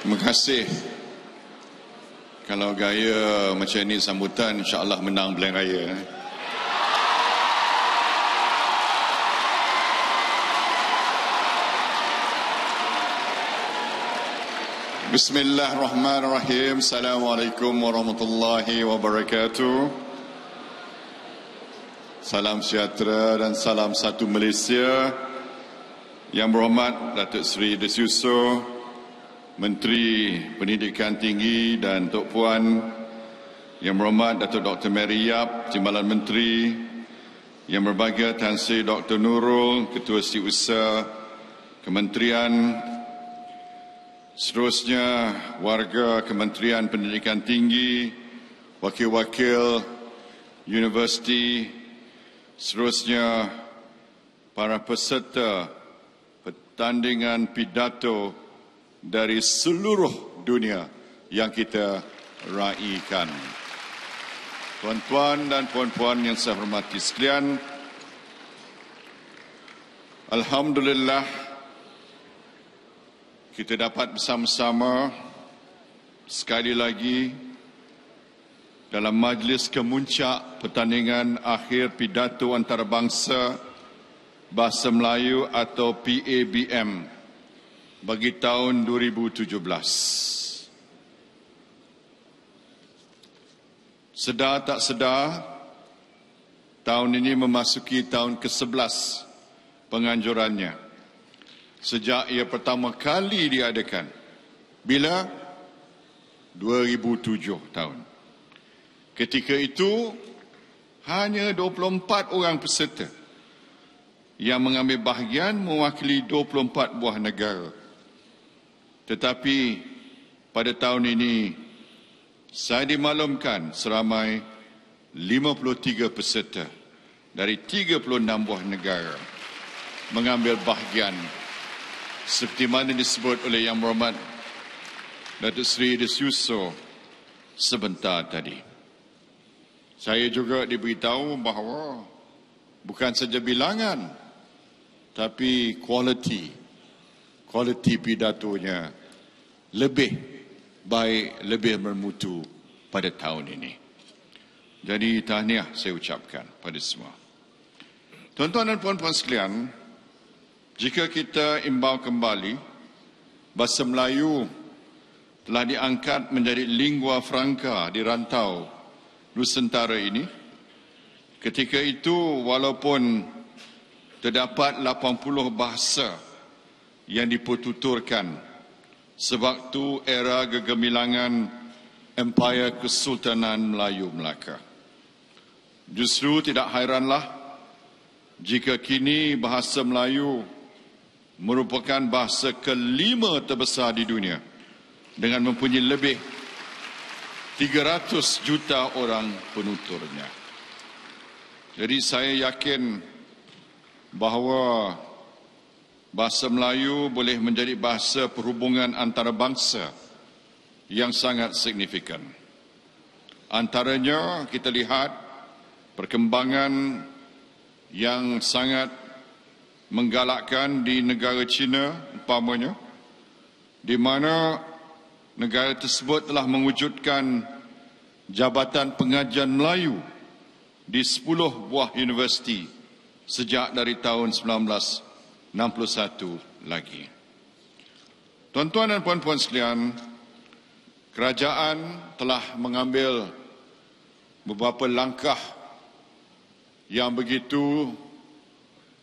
Terima kasih. Kalau gaya macam ni sambutan insya-Allah menang belang raya. Bismillahirrahmanirrahim. Assalamualaikum warahmatullahi wabarakatuh. Salam sejahtera dan salam satu Malaysia. Yang berhormat Datuk Seri Desyuso, Menteri Pendidikan Tinggi dan Tok Puan Yang Berhormat Datuk Dr. Mary Yap, Timbalan Menteri Yang Berbahagia Tan Sri Dr. Nurul, Ketua Setiausaha Kementerian Seterusnya warga Kementerian Pendidikan Tinggi, wakil-wakil universiti, seterusnya para peserta pertandingan pidato dari seluruh dunia yang kita raikan. Tuan-tuan dan puan-puan yang saya hormati sekalian, Alhamdulillah kita dapat bersama-sama sekali lagi dalam majlis kemuncak pertandingan akhir pidato antarabangsa Bahasa Melayu atau PABM bagi tahun 2017. Sedar tak sedar, tahun ini memasuki tahun ke-11 penganjurannya. Sejak ia pertama kali diadakan. Bila? 2007 tahun. Ketika itu, hanya 24 orang peserta yang mengambil bahagian mewakili 24 buah negara. Tetapi pada tahun ini saya dimaklumkan seramai 53 peserta dari 36 buah negara mengambil bahagian seperti mana disebut oleh Yang Berhormat Datuk Seri Desyuso sebentar tadi. Saya juga diberitahu bahawa bukan saja bilangan tapi kualiti kualiti pidatonya lebih baik, lebih bermutu pada tahun ini. Jadi tahniah saya ucapkan pada semua. Tuan-tuan dan puan-puan sekalian, jika kita imbau kembali, bahasa Melayu telah diangkat menjadi lingua franca di rantau Nusantara ini. Ketika itu, walaupun terdapat 80 bahasa yang dipertuturkan sewaktu era kegemilangan Empire Kesultanan Melayu Melaka. Justru tidak hairanlah jika kini bahasa Melayu merupakan bahasa kelima terbesar di dunia dengan mempunyai lebih 300 juta orang penuturnya. Jadi saya yakin bahawa bahasa Melayu boleh menjadi bahasa perhubungan antara bangsa yang sangat signifikan. Antaranya kita lihat perkembangan yang sangat menggalakkan di negara China umpamanya di mana negara tersebut telah mewujudkan Jabatan Pengajian Melayu di 10 buah universiti sejak dari tahun 61 lagi. Tuan-tuan dan puan-puan sekalian, kerajaan telah mengambil beberapa langkah yang begitu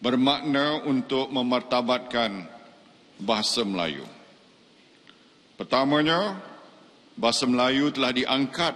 bermakna untuk memartabatkan bahasa Melayu. Pertamanya, bahasa Melayu telah diangkat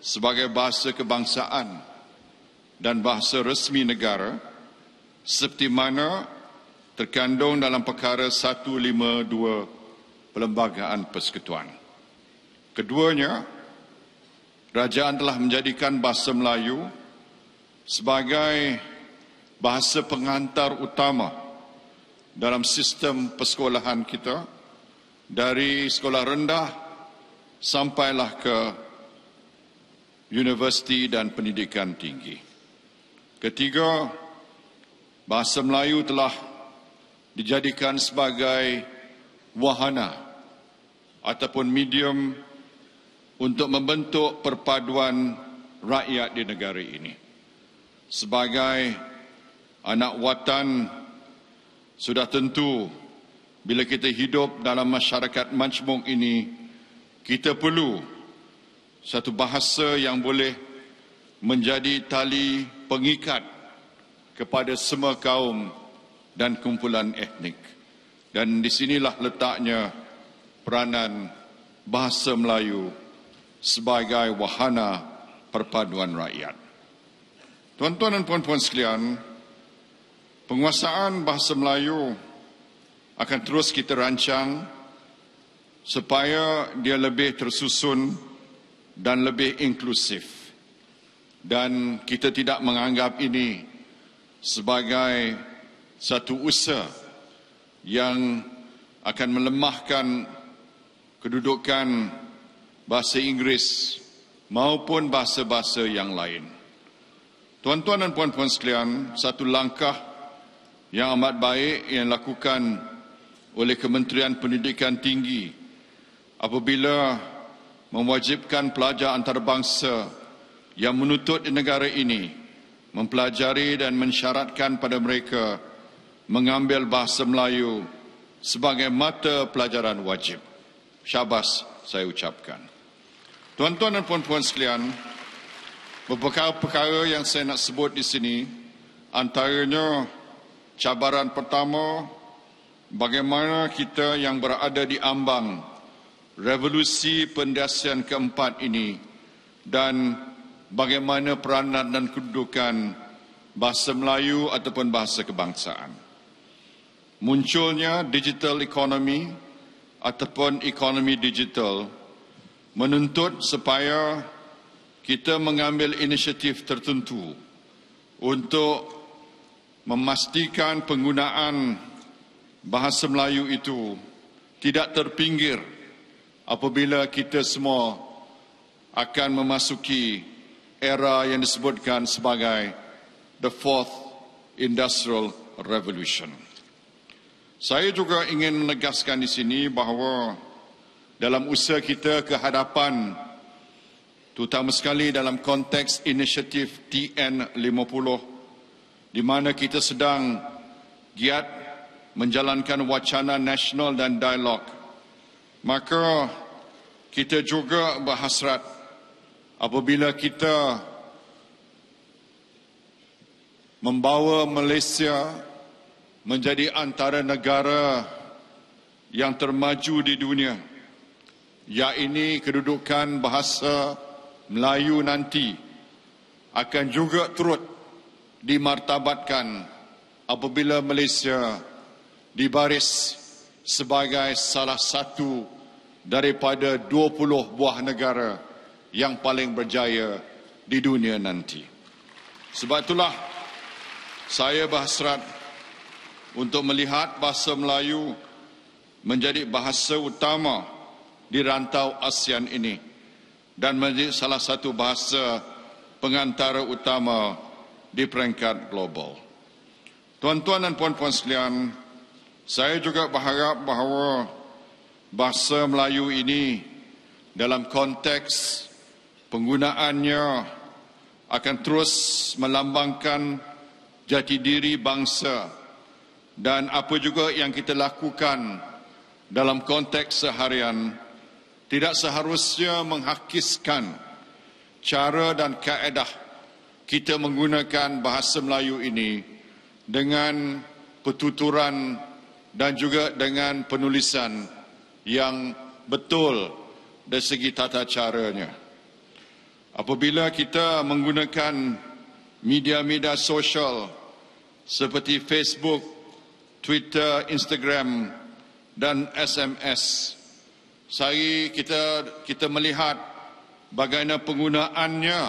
sebagai bahasa kebangsaan dan bahasa resmi negara seperti mana terkandung dalam perkara 152 Perlembagaan Persekutuan. Keduanya, kerajaan telah menjadikan bahasa Melayu sebagai bahasa pengantar utama dalam sistem persekolahan kita dari sekolah rendah sampailah ke universiti dan pendidikan tinggi. Ketiga, bahasa Melayu telah dijadikan sebagai wahana ataupun medium untuk membentuk perpaduan rakyat di negara ini. Sebagai anak watan sudah tentu bila kita hidup dalam masyarakat majmuk ini kita perlu satu bahasa yang boleh menjadi tali pengikat kepada semua kaum dan kumpulan etnik. Dan di sinilah letaknya peranan bahasa Melayu sebagai wahana perpaduan rakyat. Tuan-tuan dan puan-puan sekalian, penguasaan bahasa Melayu akan terus kita rancang supaya dia lebih tersusun dan lebih inklusif. Dan kita tidak menganggap ini sebagai satu usaha yang akan melemahkan kedudukan bahasa Inggeris maupun bahasa-bahasa yang lain. Tuan-tuan dan puan-puan sekalian, satu langkah yang amat baik yang dilakukan oleh Kementerian Pendidikan Tinggi apabila mewajibkan pelajar antarabangsa yang menuntut di negara ini mempelajari dan mensyaratkan pada mereka mengambil bahasa Melayu sebagai mata pelajaran wajib. Syabas saya ucapkan. Tuan-tuan dan puan-puan sekalian, beberapa perkara yang saya nak sebut di sini antaranya cabaran pertama bagaimana kita yang berada di ambang revolusi pendasian keempat ini dan bagaimana peranan dan kedudukan bahasa Melayu ataupun bahasa kebangsaan munculnya digital economy ataupun ekonomi digital menuntut supaya kita mengambil inisiatif tertentu untuk memastikan penggunaan bahasa Melayu itu tidak terpinggir apabila kita semua akan memasuki era yang disebutkan sebagai the fourth industrial revolution. Saya juga ingin menegaskan di sini bahawa dalam usaha kita ke hadapan terutama sekali dalam konteks inisiatif TN50 di mana kita sedang giat menjalankan wacana nasional dan dialog maka kita juga berhasrat apabila kita membawa Malaysia menjadi antara negara yang termaju di dunia ya ini kedudukan bahasa Melayu nanti akan juga turut dimartabatkan apabila Malaysia dibaris sebagai salah satu daripada 20 buah negara yang paling berjaya di dunia nanti. Sebab itulah saya berhasrat untuk melihat bahasa Melayu menjadi bahasa utama di rantau ASEAN ini dan menjadi salah satu bahasa pengantara utama di peringkat global. Tuan-tuan dan puan-puan sekalian, saya juga berharap bahawa bahasa Melayu ini dalam konteks penggunaannya akan terus melambangkan jati diri bangsa dan apa juga yang kita lakukan dalam konteks seharian tidak seharusnya menghakiskan cara dan kaedah kita menggunakan bahasa Melayu ini dengan pertuturan dan juga dengan penulisan yang betul dari segi tata caranya. Apabila kita menggunakan media-media sosial seperti Facebook, Twitter, Instagram dan SMS. Sehari kita kita melihat bagaimana penggunaannya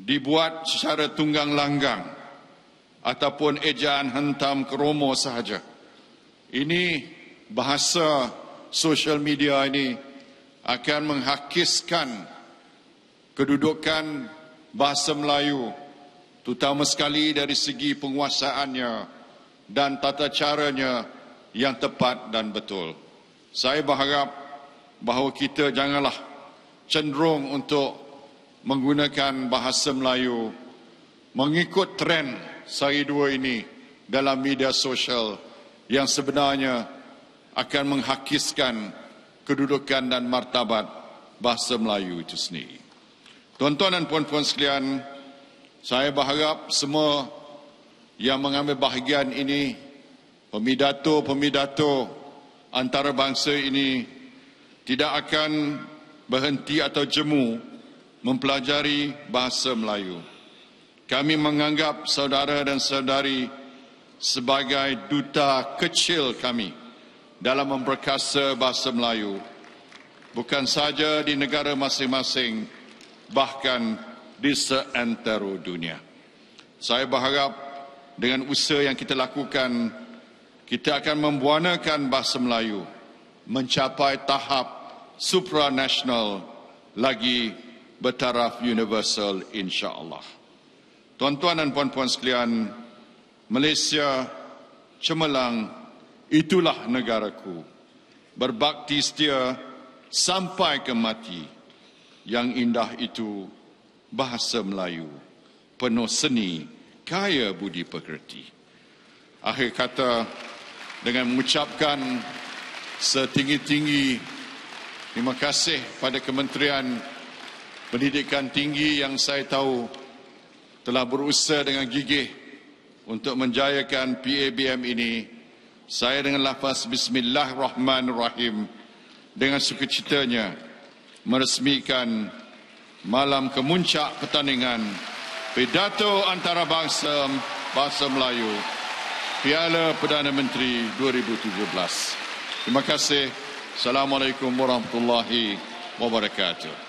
dibuat secara tunggang langgang ataupun ejaan hentam keromo sahaja. Ini bahasa social media ini akan menghakiskan kedudukan bahasa Melayu terutama sekali dari segi penguasaannya dan tata caranya yang tepat dan betul. Saya berharap bahawa kita janganlah cenderung untuk menggunakan bahasa Melayu mengikut tren sehari dua ini dalam media sosial yang sebenarnya akan menghakiskan kedudukan dan martabat bahasa Melayu itu sendiri. Tuan-tuan dan puan-puan sekalian, saya berharap semua yang mengambil bahagian ini, pemidato-pemidato antara bangsa ini tidak akan berhenti atau jemu mempelajari bahasa Melayu. Kami menganggap saudara dan saudari sebagai duta kecil kami dalam memperkasa bahasa Melayu. Bukan saja di negara masing-masing, bahkan di seantero dunia. Saya berharap dengan usaha yang kita lakukan kita akan membuanakan bahasa Melayu mencapai tahap supranasional lagi bertaraf universal insya-Allah. Tuan-tuan dan puan-puan sekalian, Malaysia cemerlang itulah negaraku. Berbakti setia sampai ke mati. Yang indah itu bahasa Melayu penuh seni kaya budi pekerti. Akhir kata dengan mengucapkan setinggi-tinggi terima kasih pada Kementerian Pendidikan Tinggi yang saya tahu telah berusaha dengan gigih untuk menjayakan PABM ini. Saya dengan lafaz Bismillahirrahmanirrahim dengan sukacitanya meresmikan malam kemuncak pertandingan Pidato Antarabangsa Bahasa Melayu Piala Perdana Menteri 2017. Terima kasih. Assalamualaikum warahmatullahi wabarakatuh.